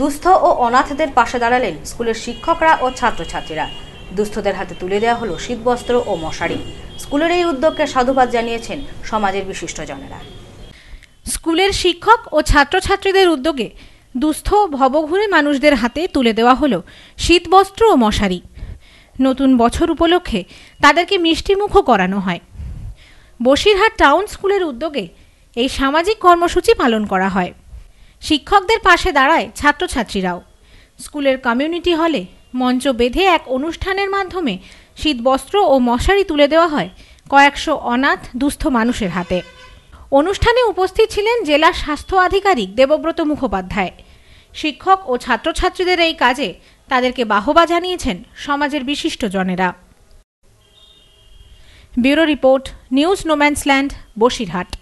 দুস্থ ও অনাথদের পাশে দাঁড়ালেন স্কুলের শিক্ষকরা ও ছাত্রছাত্রীরা দুস্থদের হাতে তুলে দেওয়া হলো শীতবস্ত্র ও মশারি স্কুলের এই উদ্যোগকে সাধুবাদ জানিয়েছেন সমাজের বিশিষ্টজনেরা স্কুলের শিক্ষক ও ছাত্রছাত্রীদের উদ্যোগে দুস্থ ভবঘুরে মানুষদের হাতে তুলে দেওয়া হলো শীতবস্ত্র ও মশারি নতুন বছর উপলক্ষে তাদেরকে মিষ্টিমুখও করানো হয় বসিরহাট টাউন স্কুলের উদ্যোগে এই সামাজিক কর্মসূচি পালন করা হয় শিক্ষকদের পাশে দাঁড়ায় ছাত্রছাত্রীরাও স্কুলের কমিউনিটি হলে মঞ্চ বেঁধে এক অনুষ্ঠানের মাধ্যমে শীতবস্ত্র ও মশারি তুলে দেওয়া হয় কয়েকশো অনাথ দুস্থ মানুষের হাতে অনুষ্ঠানে উপস্থিত ছিলেন জেলা স্বাস্থ্য আধিকারিক দেবব্রত মুখোপাধ্যায় শিক্ষক ও ছাত্রছাত্রীদের এই কাজে তাদেরকে বাহবা জানিয়েছেন সমাজের বিশিষ্টজনেরা bureau report news no man's land Basirhat